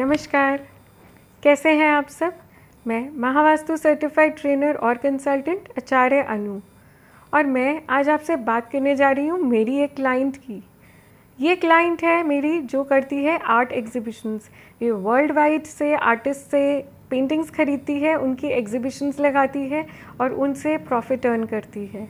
नमस्कार कैसे हैं आप सब मैं महावास्तु सर्टिफाइड ट्रेनर और कंसल्टेंट आचार्य अनु और मैं आज आपसे बात करने जा रही हूँ मेरी एक क्लाइंट की ये क्लाइंट है मेरी जो करती है आर्ट एग्जिबिशंस ये वर्ल्ड वाइड से आर्टिस्ट से पेंटिंग्स खरीदती है उनकी एग्जीबिशंस लगाती है और उनसे प्रॉफिट अर्न करती है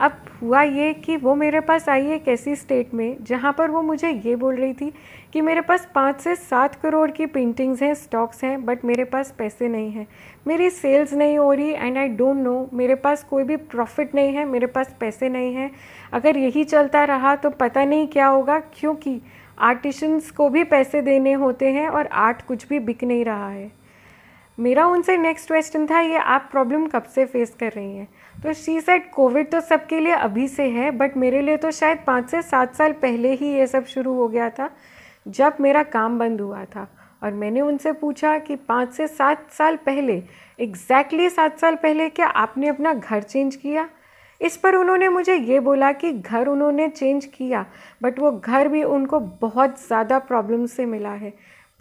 अब हुआ ये कि वो मेरे पास आई एक ऐसी स्टेट में जहाँ पर वो मुझे ये बोल रही थी कि मेरे पास पाँच से सात करोड़ की पेंटिंग्स हैं स्टॉक्स हैं बट मेरे पास पैसे नहीं हैं मेरी सेल्स नहीं हो रही एंड आई डोंट नो मेरे पास कोई भी प्रॉफिट नहीं है मेरे पास पैसे नहीं हैं अगर यही चलता रहा तो पता नहीं क्या होगा क्योंकि आर्टिशंस को भी पैसे देने होते हैं और आर्ट कुछ भी बिक नहीं रहा है मेरा उनसे नेक्स्ट क्वेश्चन था ये आप प्रॉब्लम कब से फेस कर रही हैं तो शी सेट कोविड तो सबके लिए अभी से है बट मेरे लिए तो शायद पाँच से सात साल पहले ही ये सब शुरू हो गया था जब मेरा काम बंद हुआ था और मैंने उनसे पूछा कि पाँच से सात साल पहले एग्जैक्टली exactly सात साल पहले क्या आपने अपना घर चेंज किया इस पर उन्होंने मुझे ये बोला कि घर उन्होंने चेंज किया बट वो घर भी उनको बहुत ज़्यादा प्रॉब्लम से मिला है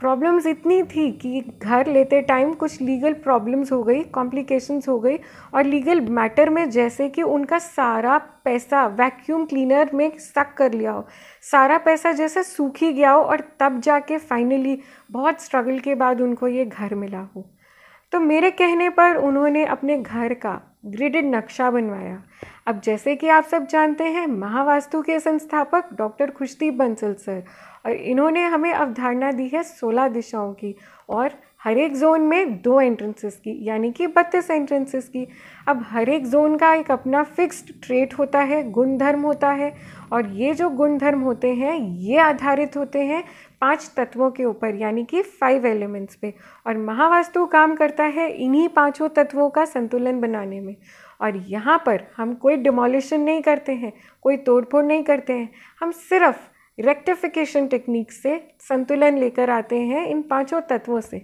प्रॉब्लम्स इतनी थी कि घर लेते टाइम कुछ लीगल प्रॉब्लम्स हो गई कॉम्प्लिकेशंस हो गई और लीगल मैटर में जैसे कि उनका सारा पैसा वैक्यूम क्लीनर में सक कर लिया हो सारा पैसा जैसे सूख ही गया हो और तब जाके फाइनली बहुत स्ट्रगल के बाद उनको ये घर मिला हो तो मेरे कहने पर उन्होंने अपने घर का ग्रिडेड नक्शा बनवाया अब जैसे कि आप सब जानते हैं महावास्तु के संस्थापक डॉक्टर खुशदीप बंसल सर और इन्होंने हमें अवधारणा दी है सोलह दिशाओं की और हर एक जोन में दो एंट्रेंसेस की यानी कि बत्तीस एंट्रेंसेस की अब हर एक जोन का एक अपना फिक्स्ड ट्रेट होता है गुणधर्म होता है और ये जो गुणधर्म होते हैं ये आधारित होते हैं पांच तत्वों के ऊपर यानी कि फाइव एलिमेंट्स पे और महावास्तु काम करता है इन्हीं पांचों तत्वों का संतुलन बनाने में और यहाँ पर हम कोई डिमोलिशन नहीं करते हैं कोई तोड़फोड़ नहीं करते हैं हम सिर्फ रेक्टिफिकेशन टेक्निक से संतुलन लेकर आते हैं इन पांचों तत्वों से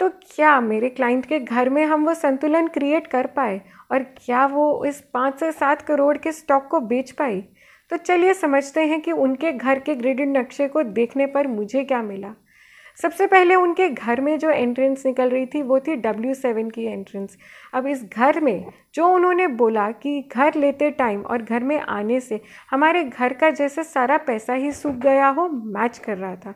तो क्या मेरे क्लाइंट के घर में हम वो संतुलन क्रिएट कर पाए और क्या वो इस पाँच से सात करोड़ के स्टॉक को बेच पाए तो चलिए समझते हैं कि उनके घर के ग्रेडेड नक्शे को देखने पर मुझे क्या मिला सबसे पहले उनके घर में जो एंट्रेंस निकल रही थी वो थी डब्ल्यू सेवन की एंट्रेंस अब इस घर में जो उन्होंने बोला कि घर लेते टाइम और घर में आने से हमारे घर का जैसे सारा पैसा ही सूख गया हो मैच कर रहा था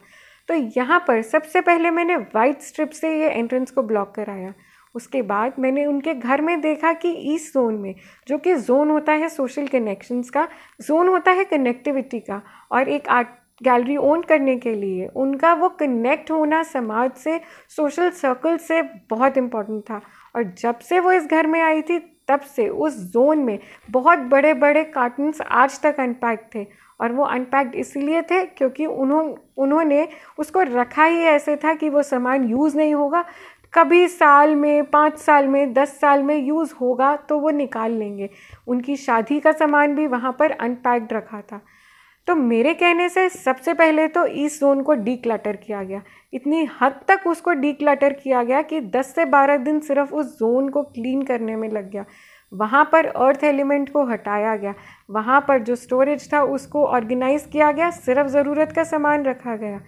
तो यहाँ पर सबसे पहले मैंने वाइट स्ट्रिप से ये एंट्रेंस को ब्लॉक कराया उसके बाद मैंने उनके घर में देखा कि ईस्ट जोन में जो कि जोन होता है सोशल कनेक्शंस का जोन होता है कनेक्टिविटी का और एक आर्ट गैलरी ओन करने के लिए उनका वो कनेक्ट होना समाज से सोशल सर्कल से बहुत इम्पोर्टेंट था और जब से वो इस घर में आई थी तब से उस जोन में बहुत बड़े बड़े कार्टून्स आज तक अनपैक थे और वो अनपैक्ड इसलिए थे क्योंकि उन्हों उन्होंने उसको रखा ही ऐसे था कि वो सामान यूज़ नहीं होगा कभी साल में पाँच साल में दस साल में यूज़ होगा तो वो निकाल लेंगे उनकी शादी का सामान भी वहाँ पर अनपैक्ड रखा था तो मेरे कहने से सबसे पहले तो इस जोन को डी किया गया इतनी हद तक उसको डी किया गया कि 10 से 12 दिन सिर्फ उस जोन को क्लीन करने में लग गया वहाँ पर अर्थ एलिमेंट को हटाया गया वहाँ पर जो स्टोरेज था उसको ऑर्गेनाइज किया गया सिर्फ ज़रूरत का सामान रखा गया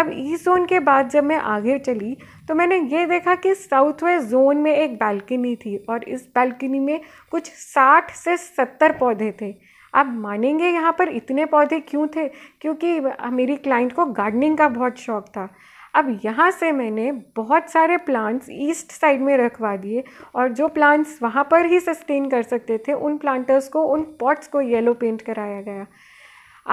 अब ई जोन के बाद जब मैं आगे चली तो मैंने ये देखा कि साउथ वेस्ट जोन में एक बालकनी थी और इस बालकनी में कुछ साठ से सत्तर पौधे थे आप मानेंगे यहाँ पर इतने पौधे क्यों थे क्योंकि मेरी क्लाइंट को गार्डनिंग का बहुत शौक था अब यहाँ से मैंने बहुत सारे प्लांट्स ईस्ट साइड में रखवा दिए और जो प्लांट्स वहाँ पर ही सस्टेन कर सकते थे उन प्लांटर्स को उन पॉट्स को येलो पेंट कराया गया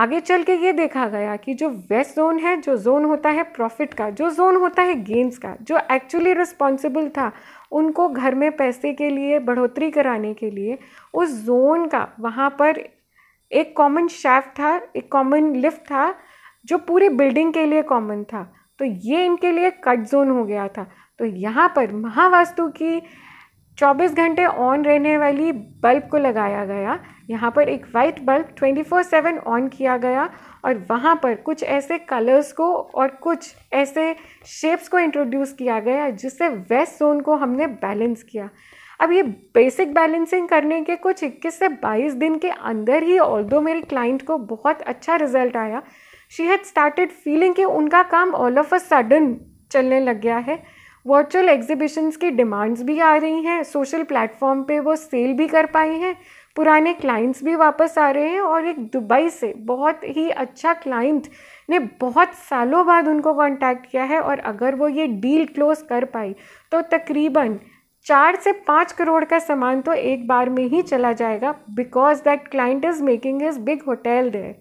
आगे चल के ये देखा गया कि जो वेस्ट जोन है जो जोन होता है प्रॉफिट का जो जोन होता है गेंस का जो एक्चुअली रिस्पॉन्सिबल था उनको घर में पैसे के लिए बढ़ोतरी कराने के लिए उस जोन का वहाँ पर एक कॉमन शेफ़ था एक कॉमन लिफ्ट था जो पूरे बिल्डिंग के लिए कॉमन था तो ये इनके लिए कट जोन हो गया था तो यहाँ पर महावास्तु की 24 घंटे ऑन रहने वाली बल्ब को लगाया गया यहाँ पर एक वाइट बल्ब 24/7 ऑन किया गया और वहाँ पर कुछ ऐसे कलर्स को और कुछ ऐसे शेप्स को इंट्रोड्यूस किया गया जिससे वेस्ट जोन को हमने बैलेंस किया अब ये बेसिक बैलेंसिंग करने के कुछ 21 से 22 दिन के अंदर ही दो मेरे क्लाइंट को बहुत अच्छा रिजल्ट आया शी हैड स्टार्टेड फीलिंग कि उनका काम ऑल ऑफ अ सडन चलने लग गया है वर्चुअल एग्जीबिशंस की डिमांड्स भी आ रही हैं सोशल प्लेटफॉर्म पे वो सेल भी कर पाई हैं पुराने क्लाइंट्स भी वापस आ रहे हैं और एक दुबई से बहुत ही अच्छा क्लाइंट ने बहुत सालों बाद उनको कांटेक्ट किया है और अगर वो ये डील क्लोज कर पाई तो तकरीबन चार से पाँच करोड़ का सामान तो एक बार में ही चला जाएगा because that client is making is big hotel there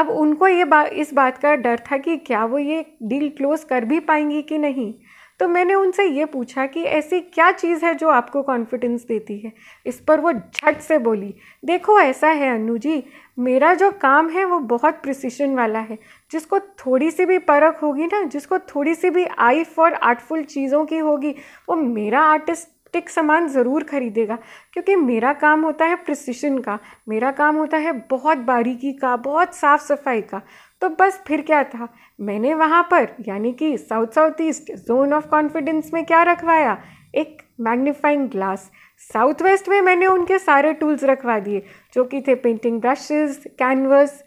अब उनको ये बा इस बात का डर था कि क्या वो ये डील क्लोज कर भी पाएंगी कि नहीं तो मैंने उनसे ये पूछा कि ऐसी क्या चीज़ है जो आपको कॉन्फिडेंस देती है इस पर वो झट से बोली देखो ऐसा है अनु जी मेरा जो काम है वो बहुत प्रिसिशन वाला है जिसको थोड़ी सी भी परख होगी ना जिसको थोड़ी सी भी आई फॉर आर्टफुल चीज़ों की होगी वो मेरा आर्टिस्ट टिक सामान ज़रूर खरीदेगा क्योंकि मेरा काम होता है प्रिसिशन का मेरा काम होता है बहुत बारीकी का बहुत साफ़ सफाई का तो बस फिर क्या था मैंने वहाँ पर यानी कि south south east zone of confidence में क्या रखवाया एक मैग्नीफाइंग ग्लास साउथ वेस्ट में मैंने उनके सारे टूल्स रखवा दिए जो कि थे पेंटिंग ब्रशेस कैनवस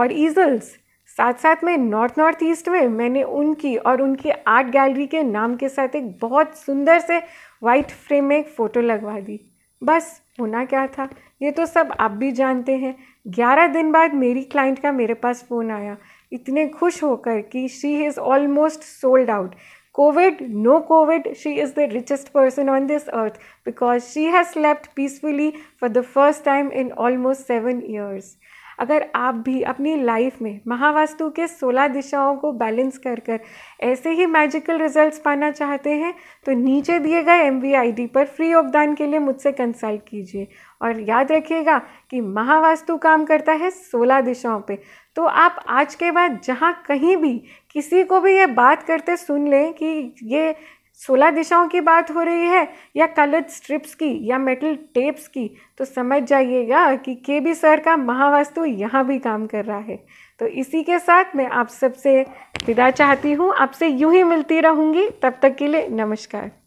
और ईजल्स साथ साथ में नॉर्थ नॉर्थ ईस्ट में मैंने उनकी और उनकी आर्ट गैलरी के नाम के साथ एक बहुत सुंदर से वाइट फ्रेम में एक फ़ोटो लगवा दी बस होना क्या था ये तो सब आप भी जानते हैं ग्यारह दिन बाद मेरी क्लाइंट का मेरे पास फ़ोन आया इतने खुश होकर कि she is almost sold out covid no covid she is the richest person on this earth because she has slept peacefully for the first time in almost seven years अगर आप भी अपनी लाइफ में महावास्तु के 16 दिशाओं को बैलेंस कर कर ऐसे ही मैजिकल रिजल्ट्स पाना चाहते हैं तो नीचे दिए गए एम वी पर फ्री योगदान के लिए मुझसे कंसल्ट कीजिए और याद रखिएगा कि महावास्तु काम करता है 16 दिशाओं पे तो आप आज के बाद जहाँ कहीं भी किसी को भी ये बात करते सुन लें कि ये सोलह दिशाओं की बात हो रही है या कलर्ड स्ट्रिप्स की या मेटल टेप्स की तो समझ जाइएगा कि के बी सर का महावास्तु यहाँ भी काम कर रहा है तो इसी के साथ मैं आप सबसे विदा चाहती हूँ आपसे यूं ही मिलती रहूँगी तब तक के लिए नमस्कार